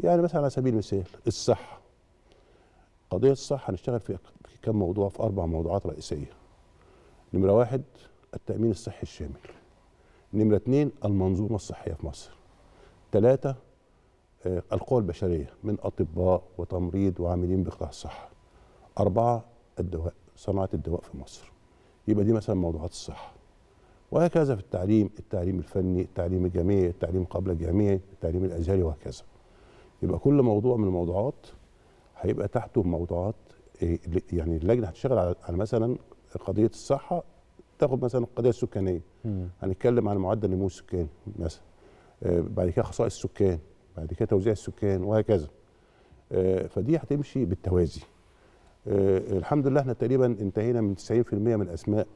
يعني مثلا على سبيل المثال الصحة قضية الصحة هنشتغل في كم موضوع في أربع موضوعات رئيسية نمرة واحد التأمين الصحي الشامل نمرة اثنين المنظومة الصحية في مصر ثلاثة آه، القوى البشرية من أطباء وتمريض وعاملين بقطاع الصحة أربعة الدواء صناعة الدواء في مصر يبقى دي مثلا موضوعات الصحة وهكذا في التعليم التعليم الفني التعليم الجامعي التعليم قبل الجامعي التعليم الأزهري وهكذا يبقى كل موضوع من الموضوعات هيبقى تحته موضوعات إيه، يعني اللجنه هتشتغل على مثلا قضيه الصحه تاخد مثلا القضيه السكانيه هنتكلم عن معدل نمو السكان مثلا آه، بعد كده خصائص السكان بعد كده توزيع السكان وهكذا آه، فدي هتمشي بالتوازي آه، الحمد لله احنا تقريبا انتهينا من 90% من الاسماء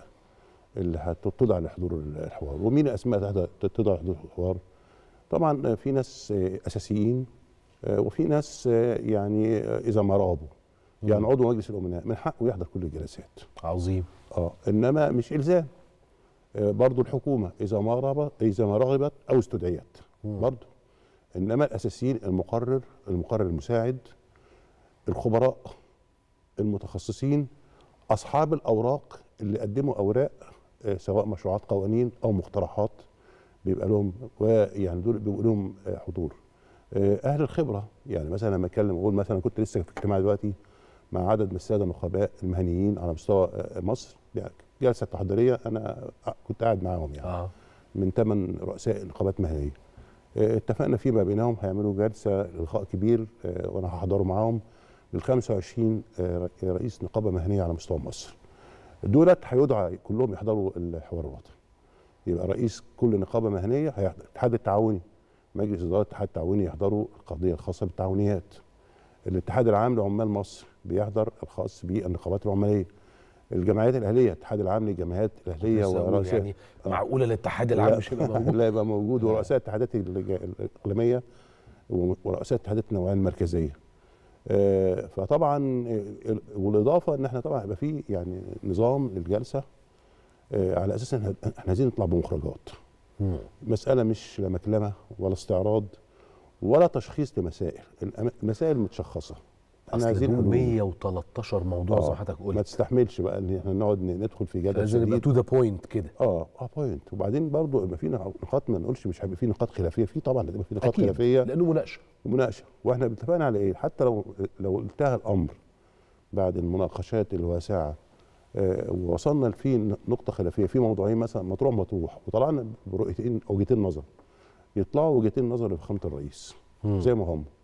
اللي هتضع لحضور الحوار ومين الاسماء اللي هتضع لحضور الحوار طبعا في ناس اساسيين آه، وفي ناس آه، يعني آه، اذا ما رابوا يعني عضو مجلس الامناء من حقه يحضر كل الجلسات عظيم اه انما مش الزام برضه الحكومه اذا ما رغبت اذا ما رغبت او استدعيت برضه انما الاساسيين المقرر المقرر المساعد الخبراء المتخصصين اصحاب الاوراق اللي قدموا اوراق سواء مشروعات قوانين او مقترحات بيبقى لهم ويعني دول بيبقوا لهم حضور آه، اهل الخبره يعني مثلا لما اتكلم اقول مثلا كنت لسه في اجتماع دلوقتي مع عدد من الساده النخباء المهنيين على مستوى آه، مصر يعني جلسه تحضيريه انا آه، كنت قاعد معاهم يعني آه. من ثمان رؤساء نقابات مهنيه اتفقنا فيما بينهم هيعملوا جلسه لقاء كبير وانا هحضره معاهم لل 25 رئيس نقابه مهنيه على مستوى مصر دولت هيدعى كلهم يحضروا الحوار الوطني يبقى رئيس كل نقابه مهنيه هيحضر الاتحاد التعاوني مجلس اداره الاتحاد التعاوني يحضروا القضيه الخاصه بالتعاونيات. الاتحاد العام لعمال مصر بيحضر الخاص بالنقابات العماليه. الجمعيات الاهليه الاتحاد العام للجمعيات الاهليه ورؤساء يعني معقوله الاتحاد العام مش هيبقى موجود لا يبقى موجود ورؤساء الاتحادات الاقليميه ورؤساء الاتحادات النوعيه المركزيه آه، فطبعا والاضافه ان احنا طبعا هيبقى في يعني نظام للجلسه آه، على اساس ان احنا عايزين نطلع بمخرجات مسألة مش لا مكلمة ولا استعراض ولا تشخيص لمسائل المسائل متشخصة أنا عايزين 113 موضوع آه، زي ما حضرتك قلت ما تستحملش بقى ان احنا نقعد ندخل في جدل لازم نبقى تو ذا بوينت كده اه اه بوينت وبعدين برضو يبقى في نقاط ما نقولش مش هيبقى في نقاط خلافيه في طبعا يبقى في نقاط أكيد. خلافيه لانه مناقشه مناقشه واحنا اتفقنا على ايه حتى لو لو انتهى الامر بعد المناقشات الواسعه آه، ووصلنا في نقطه خلافيه في موضوعين مثلا مطروح مطروح وطلعنا برؤيتين وجهتين نظر يطلعوا وجهتين نظر لفخامه الرئيس زي ما هم